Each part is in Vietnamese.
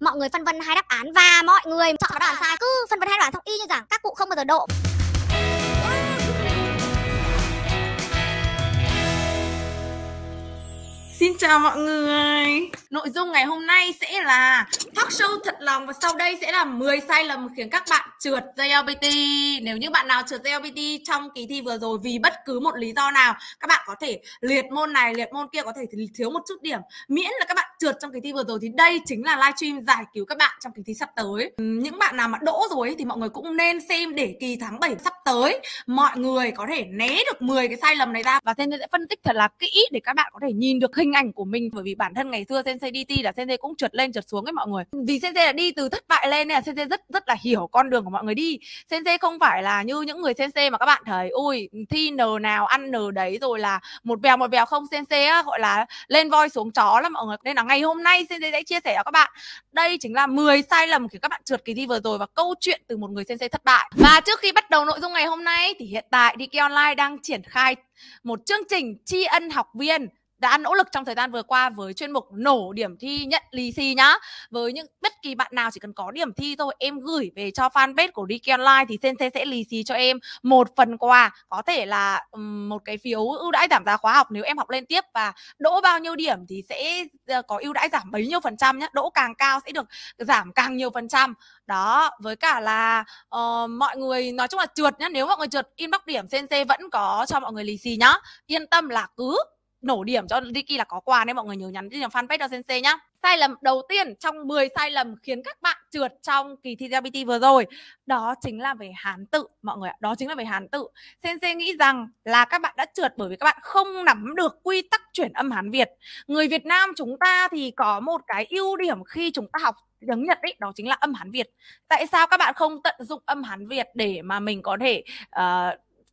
mọi người phân vân hai đáp án và mọi người chọn đáp án sai cứ phân vân hai đáp án xong y như rằng các cụ không bao giờ độ Xin chào mọi người Nội dung ngày hôm nay sẽ là talk show thật lòng Và sau đây sẽ là 10 sai lầm khiến các bạn trượt JLPT Nếu như bạn nào trượt JLPT trong kỳ thi vừa rồi Vì bất cứ một lý do nào Các bạn có thể liệt môn này, liệt môn kia Có thể thiếu một chút điểm Miễn là các bạn trượt trong kỳ thi vừa rồi Thì đây chính là livestream giải cứu các bạn trong kỳ thi sắp tới Những bạn nào mà đỗ rồi Thì mọi người cũng nên xem để kỳ tháng 7 sắp tới Mọi người có thể né được 10 cái sai lầm này ra Và thêm sẽ phân tích thật là kỹ Để các bạn có thể nhìn được hình hình ảnh của mình bởi vì bản thân ngày xưa Sensei DT là Sensei cũng trượt lên trượt xuống ấy mọi người vì Sensei là đi từ thất bại lên nên là Sensei rất rất là hiểu con đường của mọi người đi Sensei không phải là như những người Sensei mà các bạn thấy ui thi n nào ăn n đấy rồi là một vèo một vèo không Sensei á, gọi là lên voi xuống chó lắm mọi người nên là ngày hôm nay Sensei sẽ chia sẻ cho các bạn đây chính là 10 sai lầm khiến các bạn trượt kỳ thi vừa rồi và câu chuyện từ một người Sensei thất bại và trước khi bắt đầu nội dung ngày hôm nay thì hiện tại DK Online đang triển khai một chương trình tri ân học viên đã nỗ lực trong thời gian vừa qua với chuyên mục nổ điểm thi nhận lì xì nhá với những bất kỳ bạn nào chỉ cần có điểm thi thôi em gửi về cho fanpage của Ricky Online thì Sensei sẽ lì xì cho em một phần quà có thể là một cái phiếu ưu đãi giảm giá khóa học nếu em học lên tiếp và đỗ bao nhiêu điểm thì sẽ ờ, có ưu đãi giảm bấy nhiêu phần trăm nhé đỗ càng cao sẽ được giảm càng nhiều phần trăm đó với cả là uh, mọi người nói chung là trượt nhá nếu mọi người trượt inbox điểm Sensei vẫn có cho mọi người lì xì nhá yên tâm là cứ nổ điểm cho Ricky là có quà nên mọi người nhớ nhắn trên fanpage cho Sensei nhá. Sai lầm đầu tiên trong 10 sai lầm khiến các bạn trượt trong kỳ thi GPT vừa rồi đó chính là về hán tự mọi người ạ. Đó chính là về hán tự. Sensei nghĩ rằng là các bạn đã trượt bởi vì các bạn không nắm được quy tắc chuyển âm Hán Việt. Người Việt Nam chúng ta thì có một cái ưu điểm khi chúng ta học tiếng Nhật ấy đó chính là âm Hán Việt. Tại sao các bạn không tận dụng âm Hán Việt để mà mình có thể uh,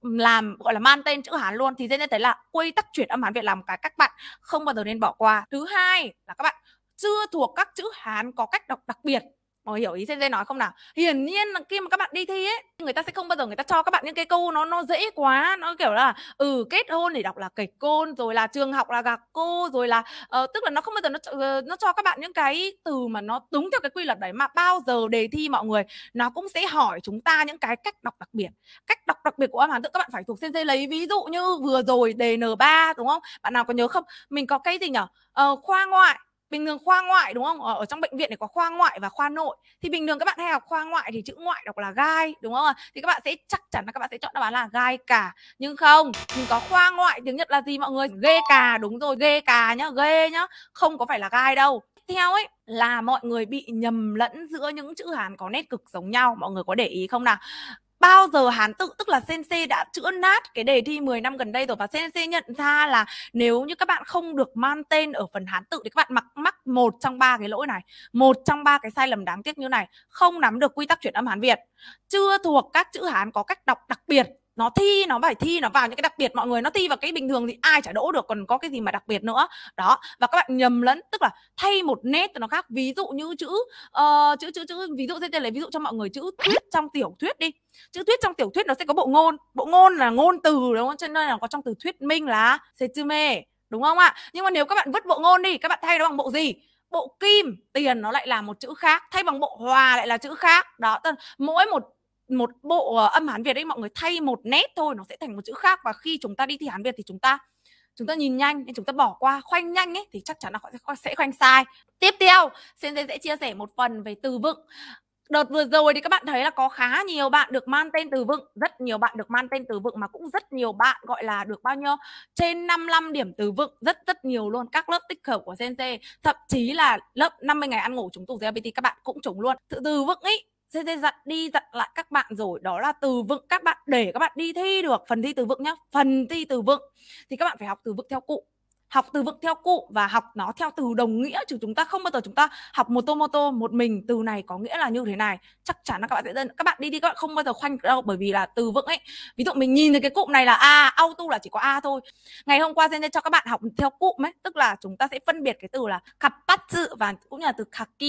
làm gọi là man tên chữ Hán luôn thì dễ nhận thấy là quy tắc chuyển âm Hán Việt làm cái các bạn không bao giờ nên bỏ qua. Thứ hai là các bạn chưa thuộc các chữ Hán có cách đọc đặc biệt mọi hiểu ý trên nói không nào hiển nhiên là khi mà các bạn đi thi ấy người ta sẽ không bao giờ người ta cho các bạn những cái câu nó nó dễ quá nó kiểu là ừ kết hôn để đọc là kịch côn rồi là trường học là gặp cô rồi là uh, tức là nó không bao giờ nó ờ, nó cho các bạn những cái từ mà nó đúng theo cái quy luật đấy mà bao giờ đề thi mọi người nó cũng sẽ hỏi chúng ta những cái cách đọc đặc biệt cách đọc đặc biệt của âm hán tự các bạn phải thuộc trên lấy ví dụ như vừa rồi đề n 3 đúng không bạn nào có nhớ không mình có cái gì nhở uh, khoa ngoại bình thường khoa ngoại đúng không ở, ở trong bệnh viện thì có khoa ngoại và khoa nội thì bình thường các bạn hay học khoa ngoại thì chữ ngoại đọc là gai đúng không ạ thì các bạn sẽ chắc chắn là các bạn sẽ chọn đáp án là gai cả nhưng không mình có khoa ngoại tiếng nhật là gì mọi người ghê cà đúng rồi ghê cà nhá ghê nhá không có phải là gai đâu tiếp theo ấy là mọi người bị nhầm lẫn giữa những chữ hàn có nét cực giống nhau mọi người có để ý không nào bao giờ Hán tự tức là Sensei đã chữa nát cái đề thi 10 năm gần đây rồi và Sensei nhận ra là nếu như các bạn không được man tên ở phần Hán tự thì các bạn mắc mắc một trong ba cái lỗi này, một trong ba cái sai lầm đáng tiếc như này, không nắm được quy tắc chuyển âm Hán Việt, chưa thuộc các chữ Hán có cách đọc đặc biệt nó thi nó bài thi nó vào những cái đặc biệt mọi người nó thi vào cái bình thường thì ai chả đỗ được còn có cái gì mà đặc biệt nữa đó và các bạn nhầm lẫn tức là thay một nét nó khác ví dụ như chữ uh, chữ chữ chữ ví dụ sẽ lấy ví dụ cho mọi người chữ thuyết trong tiểu thuyết đi chữ thuyết trong tiểu thuyết nó sẽ có bộ ngôn bộ ngôn là ngôn từ đúng không cho nên là có trong từ thuyết minh là setume đúng không ạ nhưng mà nếu các bạn vứt bộ ngôn đi các bạn thay nó bằng bộ gì bộ kim tiền nó lại là một chữ khác thay bằng bộ hòa lại là chữ khác đó mỗi một một bộ ờ, âm Hán Việt ấy mọi người thay một nét thôi nó sẽ thành một chữ khác và khi chúng ta đi thi Hán Việt thì chúng ta chúng ta nhìn nhanh nên chúng ta bỏ qua khoanh nhanh ấy thì chắc chắn là họ sẽ khoanh sai tiếp theo xin sẽ chia sẻ một phần về từ vựng đợt vừa rồi thì các bạn thấy là có khá nhiều bạn được mang tên từ vựng rất nhiều bạn được mang tên từ vựng mà cũng rất nhiều bạn gọi là được bao nhiêu trên 55 điểm từ vựng rất rất nhiều luôn các lớp tích hợp của CNC thậm chí là lớp 50 ngày ăn ngủ chúng tù GBT các bạn cũng trúng luôn từ, từ vựng ấy CC dặn đi dặn lại các bạn rồi đó là từ vựng các bạn để các bạn đi thi được phần thi từ vựng nhá phần thi từ vựng thì các bạn phải học từ vựng theo cụ học từ vựng theo cụ và học nó theo từ đồng nghĩa chứ chúng ta không bao giờ chúng ta học một tô mô tô một mình từ này có nghĩa là như thế này chắc chắn là các bạn sẽ các bạn đi đi các bạn không bao giờ khoanh đâu bởi vì là từ vựng ấy ví dụ mình nhìn thấy cái cụm này là a auto là chỉ có a thôi ngày hôm qua sẽ cho các bạn học theo cụm ấy tức là chúng ta sẽ phân biệt cái từ là cặp bắt dự và cũng như là từ kaki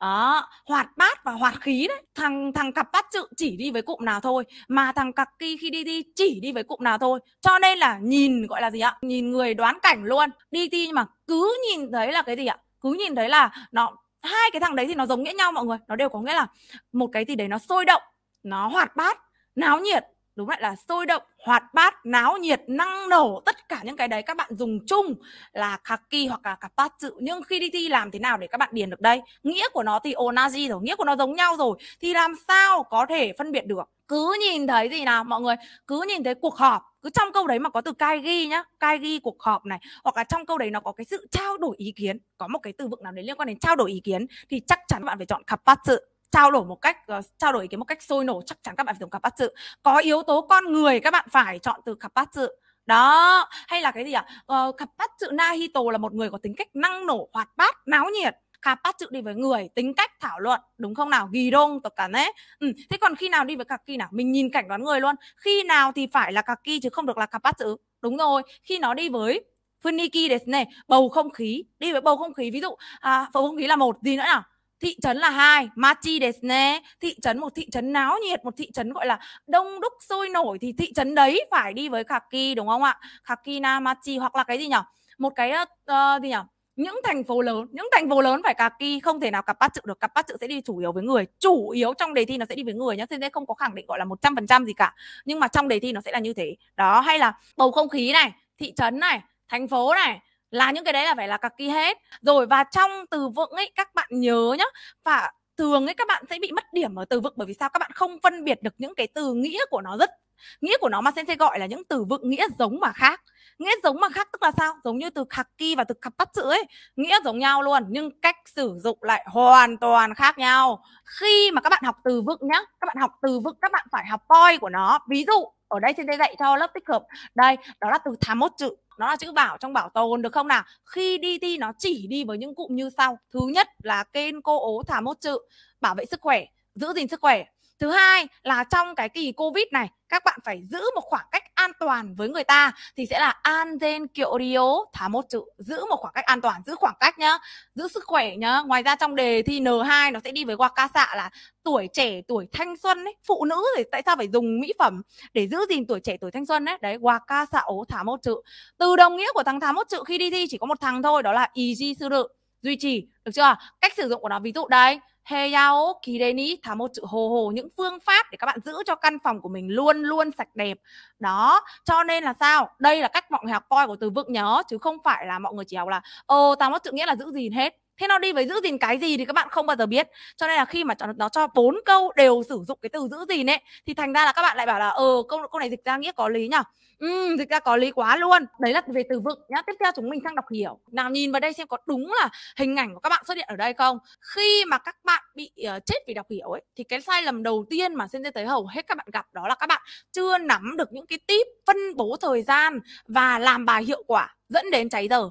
đó hoạt bát và hoạt khí đấy thằng thằng cặp bắt dự chỉ đi với cụm nào thôi mà thằng kaki khi đi đi chỉ đi với cụm nào thôi cho nên là nhìn gọi là gì ạ nhìn người đoán cảnh luôn luôn DT nhưng mà cứ nhìn thấy là cái gì ạ cứ nhìn thấy là nó hai cái thằng đấy thì nó giống nghĩa nhau mọi người nó đều có nghĩa là một cái gì đấy nó sôi động nó hoạt bát náo nhiệt đúng lại là sôi động hoạt bát náo nhiệt năng nổ tất cả những cái đấy các bạn dùng chung là kaki hoặc là kapatsu nhưng khi đi thi làm thế nào để các bạn điền được đây nghĩa của nó thì onaji rồi nghĩa của nó giống nhau rồi thì làm sao có thể phân biệt được cứ nhìn thấy gì nào mọi người cứ nhìn thấy cuộc họp cứ trong câu đấy mà có từ cai ghi nhá cai ghi cuộc họp này hoặc là trong câu đấy nó có cái sự trao đổi ý kiến có một cái từ vựng nào đấy liên quan đến trao đổi ý kiến thì chắc chắn bạn phải chọn kapatsu trao đổi một cách uh, trao đổi cái một cách sôi nổi chắc chắn các bạn phải dùng cặp bắt sự có yếu tố con người các bạn phải chọn từ cặp bắt sự đó hay là cái gì ạ à? uh, cặp bắt sự nahito là một người có tính cách năng nổ hoạt bát náo nhiệt cặp bắt sự đi với người tính cách thảo luận đúng không nào ghi đông tất cả đấy ừ. thế còn khi nào đi với cặp kỳ nào mình nhìn cảnh đoán người luôn khi nào thì phải là cặp kỳ chứ không được là cặp bắt sự đúng rồi khi nó đi với funiki này bầu không khí đi với bầu không khí ví dụ à, bầu không khí là một gì nữa nào thị trấn là hai machi desne thị trấn một thị trấn náo nhiệt một thị trấn gọi là đông đúc sôi nổi thì thị trấn đấy phải đi với khaki đúng không ạ khaki na machi hoặc là cái gì nhỉ một cái uh, gì nhỉ những thành phố lớn những thành phố lớn phải khaki không thể nào cặp bát chữ được cặp bát chữ sẽ đi chủ yếu với người chủ yếu trong đề thi nó sẽ đi với người nhá sẽ không có khẳng định gọi là một trăm phần trăm gì cả nhưng mà trong đề thi nó sẽ là như thế đó hay là bầu không khí này thị trấn này thành phố này là những cái đấy là phải là cực kỳ hết rồi và trong từ vựng ấy các bạn nhớ nhá và thường ấy các bạn sẽ bị mất điểm ở từ vựng bởi vì sao các bạn không phân biệt được những cái từ nghĩa của nó rất nghĩa của nó mà sensei gọi là những từ vựng nghĩa giống mà khác nghĩa giống mà khác tức là sao giống như từ kỳ và từ kapatsu ấy nghĩa giống nhau luôn nhưng cách sử dụng lại hoàn toàn khác nhau khi mà các bạn học từ vựng nhá các bạn học từ vựng các bạn phải học poi của nó ví dụ ở đây trên đây dạy cho lớp tích hợp đây đó là từ thám mốt chữ nó là chữ bảo trong bảo tồn được không nào khi đi thi nó chỉ đi với những cụm như sau thứ nhất là kênh cô ố thả mốt chữ bảo vệ sức khỏe giữ gìn sức khỏe thứ hai là trong cái kỳ covid này các bạn phải giữ một khoảng cách an toàn với người ta thì sẽ là kiểu kyorio thả một chữ giữ một khoảng cách an toàn giữ khoảng cách nhá giữ sức khỏe nhá ngoài ra trong đề thi N2 nó sẽ đi với qua ca wakasa là tuổi trẻ tuổi thanh xuân ấy phụ nữ thì tại sao phải dùng mỹ phẩm để giữ gìn tuổi trẻ tuổi thanh xuân ấy đấy qua wakasa ố thả một chữ từ đồng nghĩa của thằng thả một chữ khi đi thi chỉ có một thằng thôi đó là iji sư duy trì được chưa cách sử dụng của nó ví dụ đấy Heyao Kireni thả một chữ hồ hồ những phương pháp để các bạn giữ cho căn phòng của mình luôn luôn sạch đẹp đó cho nên là sao đây là cách mọi người học coi của từ vựng nhớ chứ không phải là mọi người chỉ học là ô tao một chữ nghĩa là giữ gì hết thế nó đi với giữ gìn cái gì thì các bạn không bao giờ biết cho nên là khi mà nó cho bốn câu đều sử dụng cái từ giữ gìn ấy thì thành ra là các bạn lại bảo là ờ câu câu này dịch ra nghĩa có lý nhở ừ, dịch ra có lý quá luôn đấy là về từ vựng nhá tiếp theo chúng mình sang đọc hiểu nào nhìn vào đây xem có đúng là hình ảnh của các bạn xuất hiện ở đây không khi mà các bạn bị uh, chết vì đọc hiểu ấy thì cái sai lầm đầu tiên mà xin tới hầu hết các bạn gặp đó là các bạn chưa nắm được những cái tip phân bố thời gian và làm bài hiệu quả dẫn đến cháy giờ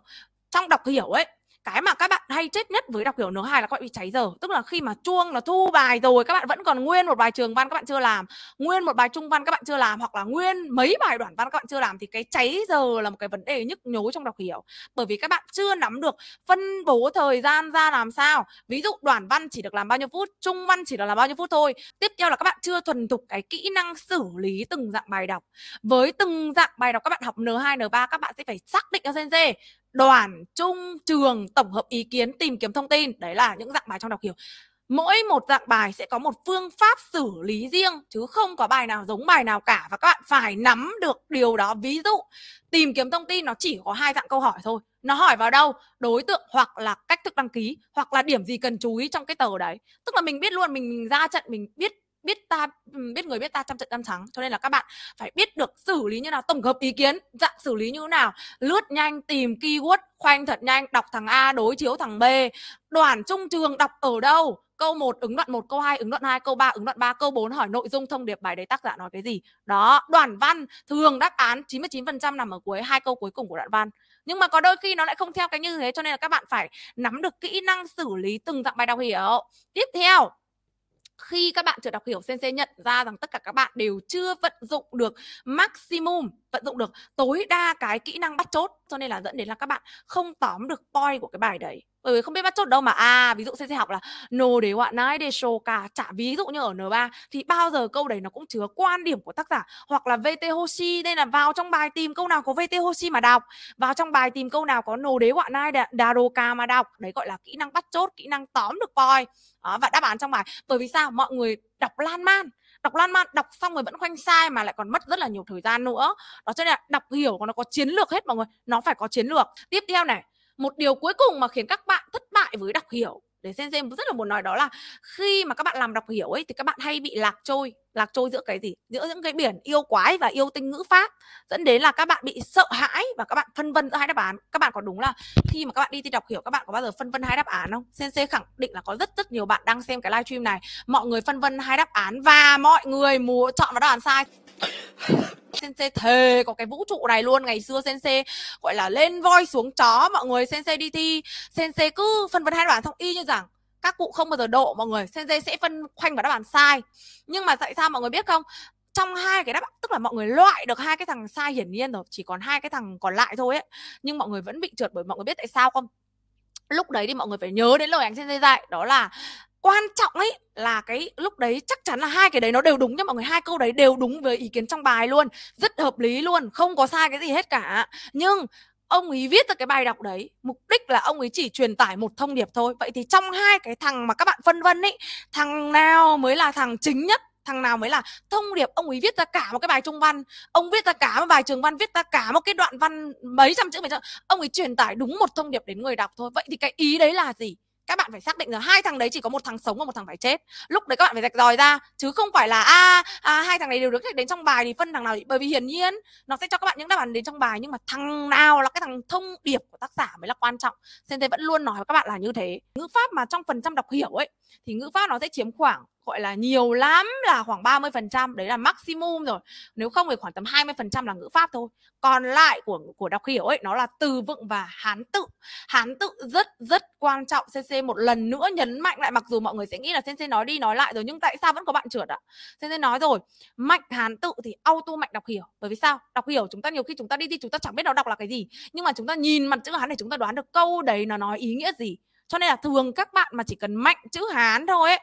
trong đọc hiểu ấy cái mà các bạn hay chết nhất với đọc hiểu N2 là các bạn bị cháy giờ tức là khi mà chuông nó thu bài rồi các bạn vẫn còn nguyên một bài trường văn các bạn chưa làm nguyên một bài trung văn các bạn chưa làm hoặc là nguyên mấy bài đoạn văn các bạn chưa làm thì cái cháy giờ là một cái vấn đề nhức nhối trong đọc hiểu bởi vì các bạn chưa nắm được phân bố thời gian ra làm sao ví dụ đoạn văn chỉ được làm bao nhiêu phút trung văn chỉ được làm bao nhiêu phút thôi tiếp theo là các bạn chưa thuần thục cái kỹ năng xử lý từng dạng bài đọc với từng dạng bài đọc các bạn học N2 N3 các bạn sẽ phải xác định cho sensei đoàn trung trường tổng hợp ý kiến tìm kiếm thông tin đấy là những dạng bài trong đọc hiểu mỗi một dạng bài sẽ có một phương pháp xử lý riêng chứ không có bài nào giống bài nào cả và các bạn phải nắm được điều đó ví dụ tìm kiếm thông tin nó chỉ có hai dạng câu hỏi thôi nó hỏi vào đâu đối tượng hoặc là cách thức đăng ký hoặc là điểm gì cần chú ý trong cái tờ đấy tức là mình biết luôn mình, mình ra trận mình biết biết ta biết người biết ta trăm trận trăm thắng cho nên là các bạn phải biết được xử lý như nào tổng hợp ý kiến dạng xử lý như nào lướt nhanh tìm keyword khoanh thật nhanh đọc thằng a đối chiếu thằng b đoàn trung trường đọc ở đâu câu 1 ứng đoạn 1, câu 2 ứng đoạn 2, câu 3 ứng đoạn 3, câu 4 hỏi nội dung thông điệp bài đấy tác giả nói cái gì. Đó, đoạn văn thường đáp án 99% nằm ở cuối hai câu cuối cùng của đoạn văn. Nhưng mà có đôi khi nó lại không theo cái như thế cho nên là các bạn phải nắm được kỹ năng xử lý từng dạng bài đọc hiểu. Tiếp theo, khi các bạn chưa đọc hiểu sensei nhận ra rằng tất cả các bạn đều chưa vận dụng được maximum vận dụng được tối đa cái kỹ năng bắt chốt cho nên là dẫn đến là các bạn không tóm được point của cái bài đấy bởi vì không biết bắt chốt đâu mà à ví dụ sẽ học là no để gọi nái để show cả trả ví dụ như ở N3 thì bao giờ câu đấy nó cũng chứa quan điểm của tác giả hoặc là VT Hoshi đây là vào trong bài tìm câu nào có VT Hoshi mà đọc vào trong bài tìm câu nào có no đế gọi nai daroka mà đọc đấy gọi là kỹ năng bắt chốt kỹ năng tóm được voi đó, và đáp án trong bài bởi vì sao mọi người đọc lan man đọc lan man đọc xong rồi vẫn khoanh sai mà lại còn mất rất là nhiều thời gian nữa đó cho nên là đọc hiểu nó có chiến lược hết mọi người nó phải có chiến lược tiếp theo này một điều cuối cùng mà khiến các bạn thất bại với đọc hiểu để Sensei rất là muốn nói đó là khi mà các bạn làm đọc hiểu ấy thì các bạn hay bị lạc trôi lạc trôi giữa cái gì giữa những cái biển yêu quái và yêu tinh ngữ pháp dẫn đến là các bạn bị sợ hãi và các bạn phân vân giữa hai đáp án các bạn có đúng là khi mà các bạn đi thi đọc hiểu các bạn có bao giờ phân vân hai đáp án không sensei khẳng định là có rất rất nhiều bạn đang xem cái live stream này mọi người phân vân hai đáp án và mọi người mua chọn vào đáp án sai Sensei thề có cái vũ trụ này luôn Ngày xưa Sensei gọi là lên voi xuống chó Mọi người Sensei đi thi Sensei cứ phân vân hai đáp án xong y như rằng các cụ không bao giờ độ mọi người sensei sẽ phân khoanh vào đáp án sai nhưng mà tại sao mọi người biết không trong hai cái đáp án tức là mọi người loại được hai cái thằng sai hiển nhiên rồi chỉ còn hai cái thằng còn lại thôi ấy nhưng mọi người vẫn bị trượt bởi mọi người biết tại sao không lúc đấy thì mọi người phải nhớ đến lời anh sensei dạy đó là quan trọng ấy là cái lúc đấy chắc chắn là hai cái đấy nó đều đúng nhá mọi người hai câu đấy đều đúng với ý kiến trong bài luôn rất hợp lý luôn không có sai cái gì hết cả nhưng ông ấy viết ra cái bài đọc đấy mục đích là ông ấy chỉ truyền tải một thông điệp thôi vậy thì trong hai cái thằng mà các bạn phân vân ấy thằng nào mới là thằng chính nhất thằng nào mới là thông điệp ông ấy viết ra cả một cái bài trung văn ông viết ra cả một bài trường văn viết ra cả một cái đoạn văn mấy trăm chữ mấy trăm ông ấy truyền tải đúng một thông điệp đến người đọc thôi vậy thì cái ý đấy là gì các bạn phải xác định là hai thằng đấy chỉ có một thằng sống và một thằng phải chết lúc đấy các bạn phải rạch ròi ra chứ không phải là a à, à, hai thằng này đều được đến trong bài thì phân thằng nào bởi vì hiển nhiên nó sẽ cho các bạn những đáp án đến trong bài nhưng mà thằng nào là cái thằng thông điệp của tác giả mới là quan trọng sensei vẫn luôn nói với các bạn là như thế ngữ pháp mà trong phần trăm đọc hiểu ấy thì ngữ pháp nó sẽ chiếm khoảng gọi là nhiều lắm là khoảng 30% đấy là maximum rồi nếu không thì khoảng tầm 20% là ngữ pháp thôi còn lại của của đọc hiểu ấy nó là từ vựng và hán tự hán tự rất rất quan trọng cc một lần nữa nhấn mạnh lại mặc dù mọi người sẽ nghĩ là cc nói đi nói lại rồi nhưng tại sao vẫn có bạn trượt ạ cc nói rồi mạnh hán tự thì auto mạnh đọc hiểu bởi vì sao đọc hiểu chúng ta nhiều khi chúng ta đi thì chúng ta chẳng biết nó đọc là cái gì nhưng mà chúng ta nhìn mặt chữ hán để chúng ta đoán được câu đấy nó nói ý nghĩa gì cho nên là thường các bạn mà chỉ cần mạnh chữ hán thôi ấy,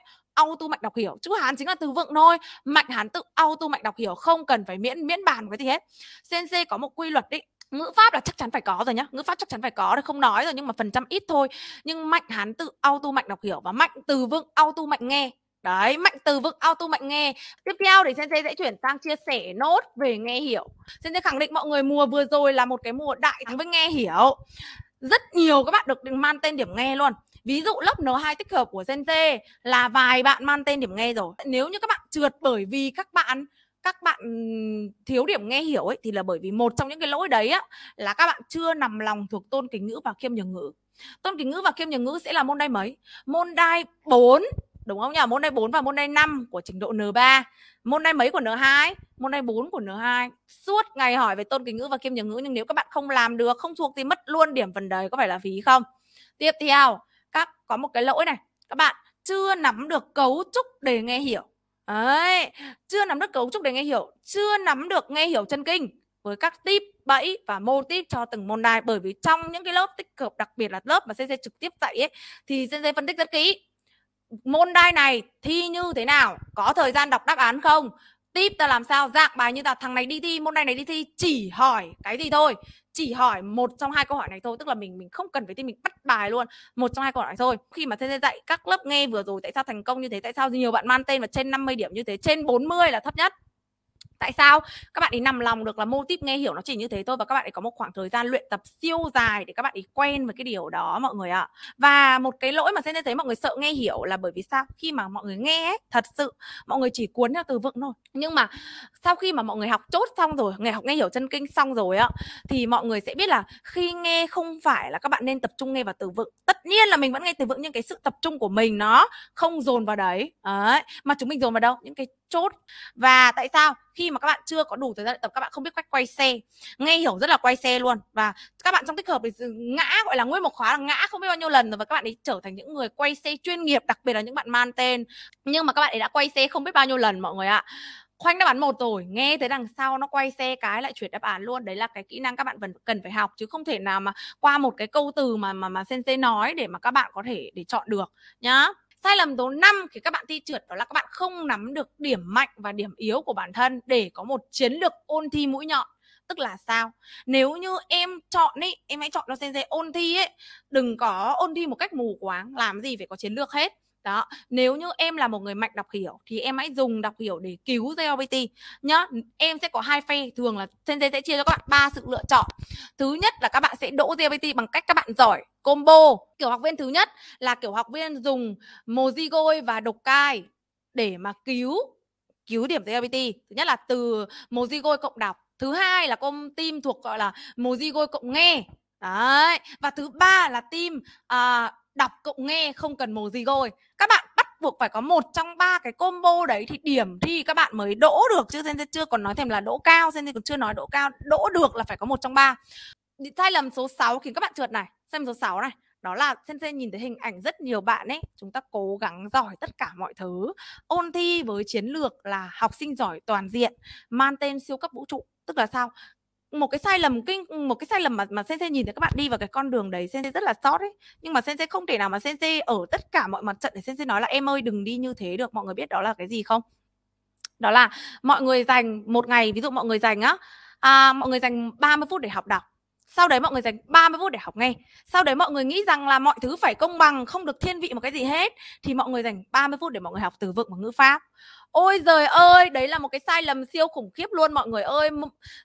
auto mạch đọc hiểu chữ hán chính là từ vựng thôi mạnh hán tự auto mạch đọc hiểu không cần phải miễn miễn bàn cái gì hết cnc có một quy luật định ngữ pháp là chắc chắn phải có rồi nhá ngữ pháp chắc chắn phải có rồi không nói rồi nhưng mà phần trăm ít thôi nhưng mạnh hán tự auto mạnh đọc hiểu và mạnh từ vựng auto mạnh nghe đấy mạnh từ vựng auto mạnh nghe tiếp theo để sensei sẽ chuyển sang chia sẻ nốt về nghe hiểu sensei khẳng định mọi người mùa vừa rồi là một cái mùa đại thắng với nghe hiểu rất nhiều các bạn được mang tên điểm nghe luôn ví dụ lớp N2 tích hợp của Gen Z là vài bạn mang tên điểm nghe rồi nếu như các bạn trượt bởi vì các bạn các bạn thiếu điểm nghe hiểu ấy thì là bởi vì một trong những cái lỗi đấy á, là các bạn chưa nằm lòng thuộc tôn kính ngữ và khiêm nhường ngữ tôn kính ngữ và khiêm nhường ngữ sẽ là môn đai mấy môn đai 4 đúng không nhỉ môn đai 4 và môn đai 5 của trình độ N3 môn đai mấy của N2 môn đai 4 của N2 suốt ngày hỏi về tôn kính ngữ và khiêm nhường ngữ nhưng nếu các bạn không làm được không thuộc thì mất luôn điểm phần đời có phải là phí không tiếp theo các có một cái lỗi này các bạn chưa nắm được cấu trúc để nghe hiểu Đấy, chưa nắm được cấu trúc để nghe hiểu chưa nắm được nghe hiểu chân kinh với các tip bẫy và mô típ cho từng môn đài bởi vì trong những cái lớp tích hợp đặc biệt là lớp mà CC trực tiếp dạy ấy thì CC phân tích rất kỹ môn đai này thi như thế nào có thời gian đọc đáp án không tip ta làm sao dạng bài như là thằng này đi thi môn đai này đi thi chỉ hỏi cái gì thôi chỉ hỏi một trong hai câu hỏi này thôi tức là mình mình không cần phải tin mình bắt bài luôn một trong hai câu hỏi này thôi khi mà thầy dạy các lớp nghe vừa rồi tại sao thành công như thế tại sao nhiều bạn mang tên và trên 50 điểm như thế trên 40 là thấp nhất tại sao các bạn ấy nằm lòng được là mô típ nghe hiểu nó chỉ như thế thôi và các bạn ấy có một khoảng thời gian luyện tập siêu dài để các bạn ấy quen với cái điều đó mọi người ạ à. và một cái lỗi mà sẽ thấy mọi người sợ nghe hiểu là bởi vì sao khi mà mọi người nghe thật sự mọi người chỉ cuốn theo từ vựng thôi nhưng mà sau khi mà mọi người học chốt xong rồi ngày học nghe hiểu chân kinh xong rồi á thì mọi người sẽ biết là khi nghe không phải là các bạn nên tập trung nghe vào từ vựng tất nhiên là mình vẫn nghe từ vựng nhưng cái sự tập trung của mình nó không dồn vào đấy đấy mà chúng mình dồn vào đâu những cái chốt và tại sao khi mà các bạn chưa có đủ thời gian tập các bạn không biết cách quay xe nghe hiểu rất là quay xe luôn và các bạn trong tích hợp thì ngã gọi là nguyên một khóa là ngã không biết bao nhiêu lần rồi và các bạn ấy trở thành những người quay xe chuyên nghiệp đặc biệt là những bạn man tên nhưng mà các bạn ấy đã quay xe không biết bao nhiêu lần mọi người ạ khoanh đáp án một rồi nghe tới đằng sau nó quay xe cái lại chuyển đáp án luôn đấy là cái kỹ năng các bạn vẫn cần phải học chứ không thể nào mà qua một cái câu từ mà mà mà sensei nói để mà các bạn có thể để chọn được nhá sai lầm số 5 khi các bạn thi trượt đó là các bạn không nắm được điểm mạnh và điểm yếu của bản thân để có một chiến lược ôn thi mũi nhọn tức là sao nếu như em chọn ấy em hãy chọn cho sensei ôn thi ấy đừng có ôn thi một cách mù quáng làm gì phải có chiến lược hết đó nếu như em là một người mạnh đọc hiểu thì em hãy dùng đọc hiểu để cứu JLPT nhá em sẽ có hai phe thường là trên đây sẽ chia cho các bạn ba sự lựa chọn thứ nhất là các bạn sẽ đỗ JLPT bằng cách các bạn giỏi combo kiểu học viên thứ nhất là kiểu học viên dùng Mojigoi và độc cai để mà cứu cứu điểm JLPT thứ nhất là từ Mojigoi cộng đọc thứ hai là công team thuộc gọi là Mojigoi cộng nghe đấy và thứ ba là team uh, đọc cộng nghe không cần mồ gì rồi các bạn bắt buộc phải có một trong ba cái combo đấy thì điểm thi các bạn mới đỗ được chứ sen chưa còn nói thêm là đỗ cao sen còn chưa nói đỗ cao đỗ được là phải có một trong ba sai lầm số 6 khiến các bạn trượt này xem số 6 này đó là sensei nhìn thấy hình ảnh rất nhiều bạn ấy chúng ta cố gắng giỏi tất cả mọi thứ ôn thi với chiến lược là học sinh giỏi toàn diện mang tên siêu cấp vũ trụ tức là sao một cái sai lầm kinh một cái sai lầm mà mà Sensei nhìn thấy các bạn đi vào cái con đường đấy Sensei rất là sót ấy nhưng mà Sensei không thể nào mà Sensei ở tất cả mọi mặt trận để Sensei nói là em ơi đừng đi như thế được mọi người biết đó là cái gì không đó là mọi người dành một ngày ví dụ mọi người dành á à, mọi người dành 30 phút để học đọc sau đấy mọi người dành 30 phút để học nghe, sau đấy mọi người nghĩ rằng là mọi thứ phải công bằng không được thiên vị một cái gì hết thì mọi người dành 30 phút để mọi người học từ vựng và ngữ pháp ôi giời ơi đấy là một cái sai lầm siêu khủng khiếp luôn mọi người ơi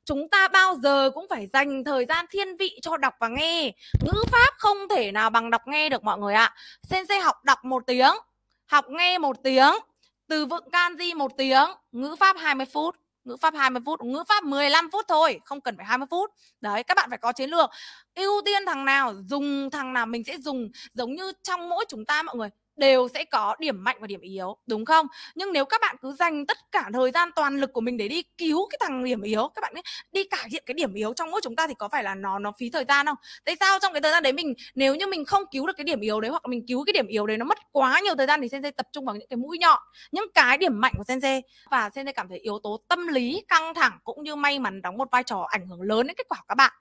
chúng ta bao giờ cũng phải dành thời gian thiên vị cho đọc và nghe ngữ pháp không thể nào bằng đọc nghe được mọi người ạ à. sensei học đọc một tiếng học nghe một tiếng từ vựng kanji một tiếng ngữ pháp 20 phút ngữ pháp 20 phút ngữ pháp 15 phút thôi không cần phải 20 phút đấy các bạn phải có chiến lược ưu tiên thằng nào dùng thằng nào mình sẽ dùng giống như trong mỗi chúng ta mọi người đều sẽ có điểm mạnh và điểm yếu đúng không nhưng nếu các bạn cứ dành tất cả thời gian toàn lực của mình để đi cứu cái thằng điểm yếu các bạn ấy, đi cải thiện cái điểm yếu trong mỗi chúng ta thì có phải là nó nó phí thời gian không tại sao trong cái thời gian đấy mình nếu như mình không cứu được cái điểm yếu đấy hoặc mình cứu cái điểm yếu đấy nó mất quá nhiều thời gian thì sensei tập trung vào những cái mũi nhọn những cái điểm mạnh của sensei và sensei cảm thấy yếu tố tâm lý căng thẳng cũng như may mắn đóng một vai trò ảnh hưởng lớn đến kết quả của các bạn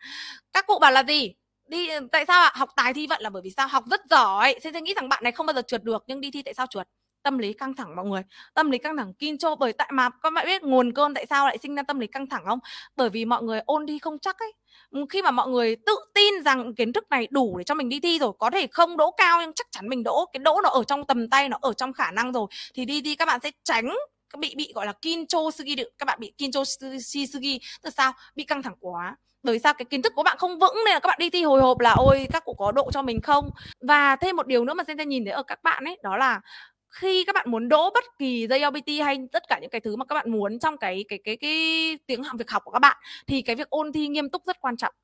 các cụ bảo là gì đi ờ, tại sao ạ học tài thi vận là bởi vì sao học rất giỏi sẽ nghĩ rằng bạn này không bao giờ trượt được nhưng đi thi tại sao trượt tâm lý căng thẳng mọi người tâm lý căng thẳng kinh cho bởi tại mà các bạn biết nguồn cơn tại sao lại sinh ra tâm lý căng thẳng không bởi vì mọi người ôn thi không chắc ấy ừ, khi mà mọi người tự tin rằng kiến thức này đủ để cho mình đi thi rồi có thể không đỗ cao nhưng chắc chắn mình đỗ cái đỗ nó ở trong tầm tay nó ở trong khả năng rồi thì đi thi các bạn sẽ tránh bị bị gọi là kinh kincho sugi được. các bạn bị kinh kincho sugi từ sao bị căng thẳng quá bởi sao cái kiến thức của bạn không vững nên là các bạn đi thi hồi hộp là ôi các cụ có độ cho mình không và thêm một điều nữa mà Sensei nhìn thấy ở các bạn ấy đó là khi các bạn muốn đỗ bất kỳ JLPT hay tất cả những cái thứ mà các bạn muốn trong cái cái cái cái tiếng học việc học của các bạn thì cái việc ôn thi nghiêm túc rất quan trọng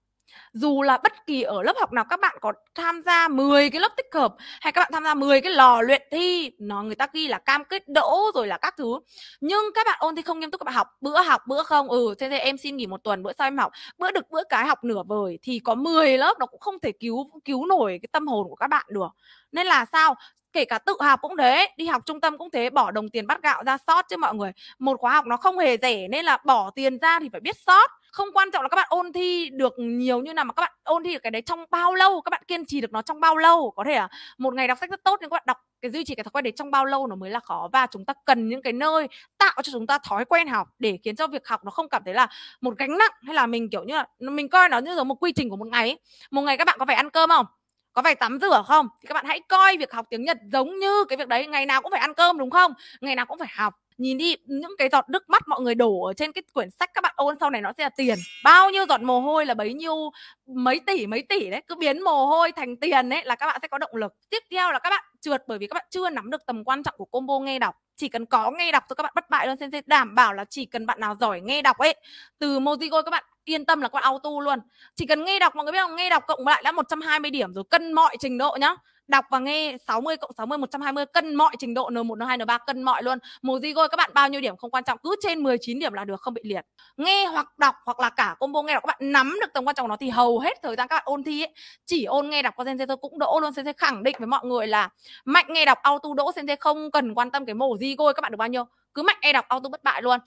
dù là bất kỳ ở lớp học nào các bạn có tham gia 10 cái lớp tích hợp hay các bạn tham gia 10 cái lò luyện thi nó người ta ghi là cam kết đỗ rồi là các thứ nhưng các bạn ôn thì không nghiêm túc các bạn học bữa học bữa không ừ thế thì em xin nghỉ một tuần bữa sau em học bữa được bữa cái học nửa vời thì có 10 lớp nó cũng không thể cứu cứu nổi cái tâm hồn của các bạn được nên là sao kể cả tự học cũng thế đi học trung tâm cũng thế bỏ đồng tiền bắt gạo ra sót chứ mọi người một khóa học nó không hề rẻ nên là bỏ tiền ra thì phải biết sót không quan trọng là các bạn ôn thi được nhiều như nào mà các bạn ôn thi được cái đấy trong bao lâu các bạn kiên trì được nó trong bao lâu có thể là một ngày đọc sách rất tốt nhưng các bạn đọc cái duy trì cái thói quen đấy trong bao lâu nó mới là khó và chúng ta cần những cái nơi tạo cho chúng ta thói quen học để khiến cho việc học nó không cảm thấy là một gánh nặng hay là mình kiểu như là mình coi nó như là một quy trình của một ngày một ngày các bạn có phải ăn cơm không có phải tắm rửa không thì các bạn hãy coi việc học tiếng nhật giống như cái việc đấy ngày nào cũng phải ăn cơm đúng không ngày nào cũng phải học nhìn đi những cái giọt nước mắt mọi người đổ ở trên cái quyển sách các bạn ôn sau này nó sẽ là tiền bao nhiêu giọt mồ hôi là bấy nhiêu mấy tỷ mấy tỷ đấy cứ biến mồ hôi thành tiền đấy là các bạn sẽ có động lực tiếp theo là các bạn trượt bởi vì các bạn chưa nắm được tầm quan trọng của combo nghe đọc chỉ cần có nghe đọc thôi các bạn bất bại luôn sen sen đảm bảo là chỉ cần bạn nào giỏi nghe đọc ấy từ mozigo các bạn yên tâm là con auto luôn chỉ cần nghe đọc mọi người biết không nghe đọc cộng lại đã 120 điểm rồi cân mọi trình độ nhá đọc và nghe 60 cộng 60 120 cân mọi trình độ N1 N2 N3 cân mọi luôn mồ di gôi các bạn bao nhiêu điểm không quan trọng cứ trên 19 điểm là được không bị liệt nghe hoặc đọc hoặc là cả combo nghe đọc các bạn nắm được tầm quan trọng của nó thì hầu hết thời gian các bạn ôn thi ấy, chỉ ôn nghe đọc qua sensei thôi cũng đỗ luôn sensei khẳng định với mọi người là mạnh nghe đọc auto đỗ sensei không cần quan tâm cái mồ di gôi các bạn được bao nhiêu cứ mạnh nghe đọc auto bất bại luôn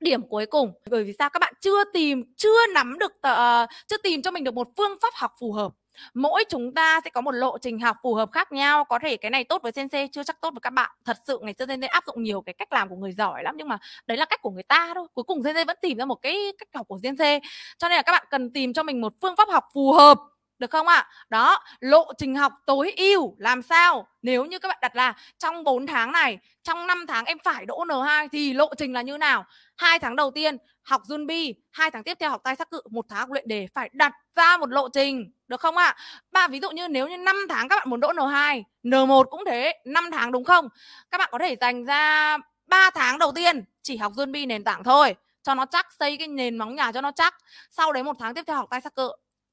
điểm cuối cùng bởi vì sao các bạn chưa tìm chưa nắm được tờ, ờ, chưa tìm cho mình được một phương pháp học phù hợp mỗi chúng ta sẽ có một lộ trình học phù hợp khác nhau có thể cái này tốt với sensei chưa chắc tốt với các bạn thật sự ngày xưa sensei áp dụng nhiều cái cách làm của người giỏi lắm nhưng mà đấy là cách của người ta thôi cuối cùng sensei vẫn tìm ra một cái cách học của sensei cho nên là các bạn cần tìm cho mình một phương pháp học phù hợp được không ạ? À? Đó, lộ trình học tối ưu làm sao? Nếu như các bạn đặt là trong 4 tháng này, trong 5 tháng em phải đỗ N2 thì lộ trình là như nào? Hai tháng đầu tiên học Zumbi, hai tháng tiếp theo học tay sắc cự, một tháng học luyện đề phải đặt ra một lộ trình, được không ạ? À? Ba ví dụ như nếu như 5 tháng các bạn muốn đỗ N2, N1 cũng thế, 5 tháng đúng không? Các bạn có thể dành ra 3 tháng đầu tiên chỉ học Zumbi nền tảng thôi, cho nó chắc xây cái nền móng nhà cho nó chắc. Sau đấy một tháng tiếp theo học tay sắc cự,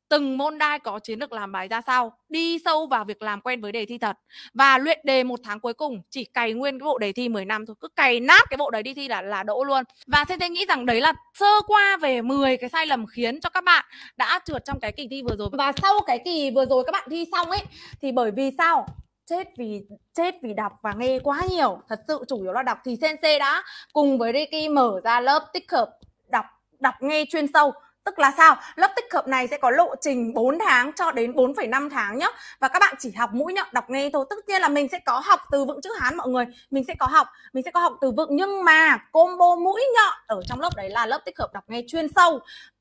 từng môn đai có chiến lược làm bài ra sao đi sâu vào việc làm quen với đề thi thật và luyện đề một tháng cuối cùng chỉ cày nguyên cái bộ đề thi 10 năm thôi cứ cày nát cái bộ đấy đi thi là là đỗ luôn và thế thế nghĩ rằng đấy là sơ qua về 10 cái sai lầm khiến cho các bạn đã trượt trong cái kỳ thi vừa rồi và sau cái kỳ vừa rồi các bạn thi xong ấy thì bởi vì sao chết vì chết vì đọc và nghe quá nhiều thật sự chủ yếu là đọc thì sensei đã cùng với Ricky mở ra lớp tích hợp đọc đọc nghe chuyên sâu Tức là sao? Lớp tích hợp này sẽ có lộ trình 4 tháng cho đến 4,5 tháng nhé. Và các bạn chỉ học mũi nhọn đọc nghe thôi. Tất nhiên là mình sẽ có học từ vựng chữ Hán mọi người. Mình sẽ có học, mình sẽ có học từ vựng nhưng mà combo mũi nhọn ở trong lớp đấy là lớp tích hợp đọc nghe chuyên sâu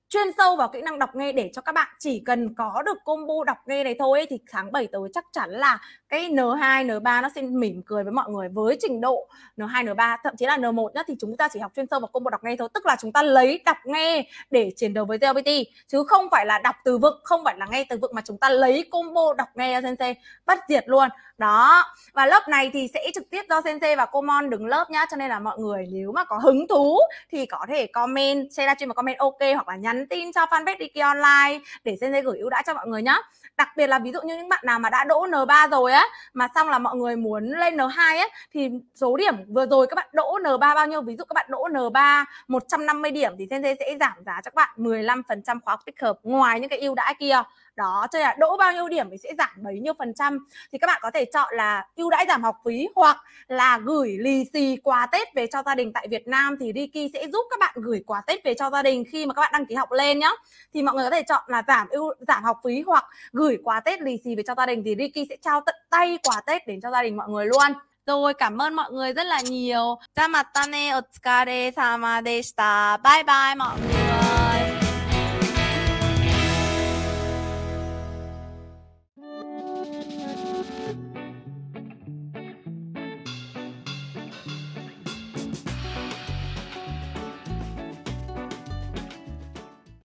chuyên sâu vào kỹ năng đọc nghe để cho các bạn chỉ cần có được combo đọc nghe này thôi thì tháng 7 tới chắc chắn là cái N2, N3 nó sẽ mỉm cười với mọi người với trình độ N2, N3 thậm chí là N1 nhá thì chúng ta chỉ học chuyên sâu vào combo đọc nghe thôi tức là chúng ta lấy đọc nghe để chiến đấu với GLPT chứ không phải là đọc từ vựng không phải là nghe từ vựng mà chúng ta lấy combo đọc nghe cho Sensei bất diệt luôn đó và lớp này thì sẽ trực tiếp do Sensei và cô Mon đứng lớp nhá cho nên là mọi người nếu mà có hứng thú thì có thể comment share livestream và comment ok hoặc là nhắn nhắn tin cho fanpage Tiki Online để CNC gửi ưu đãi cho mọi người nhé đặc biệt là ví dụ như những bạn nào mà đã đỗ N3 rồi á mà xong là mọi người muốn lên N2 á, thì số điểm vừa rồi các bạn đỗ N3 bao nhiêu ví dụ các bạn đỗ N3 150 điểm thì CNC sẽ giảm giá cho các bạn 15% khóa học tích hợp ngoài những cái ưu đãi kia đó cho nên là đỗ bao nhiêu điểm thì sẽ giảm bấy nhiêu phần trăm thì các bạn có thể chọn là ưu đãi giảm học phí hoặc là gửi lì xì quà tết về cho gia đình tại Việt Nam thì Riki sẽ giúp các bạn gửi quà tết về cho gia đình khi mà các bạn đăng ký học lên nhá thì mọi người có thể chọn là giảm ưu giảm học phí hoặc gửi quà tết lì xì về cho gia đình thì Riki sẽ trao tận tay quà tết đến cho gia đình mọi người luôn rồi cảm ơn mọi người rất là nhiều. Tamatane otsukare sama deshita. Bye bye mọi người.